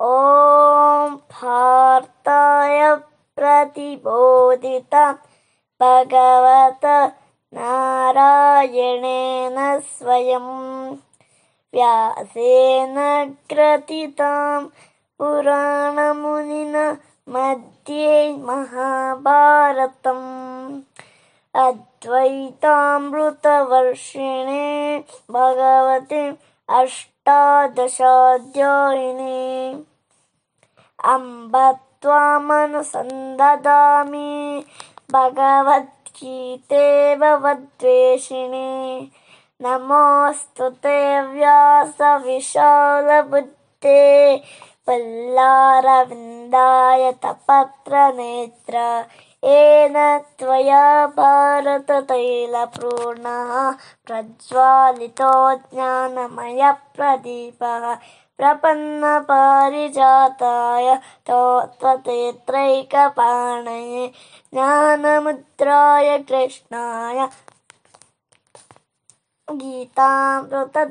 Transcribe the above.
ॐ भार्ताय प्रतिबोधित भगवत नारायणेन स्वयं व्यासेन ग्रथितां पुराणमुनिन मध्ये महाभारतम् अद्वैतामृतवर्षिणे भगवते अष्टादशाध्यायिनी अम्ब भवद्वेषिणि नमोऽस्तु नमोऽस्तुते व्यासविशालबुद्धे पल्लारविन्दाय तपत्रनेत्र येन त्वया भारततैलपूर्णः प्रज्वालितो ज्ञानमयप्रदीपः प्रपन्नपारिजाताय ज्ञान तो ज्ञानमुद्राय कृष्णाय गीतामृत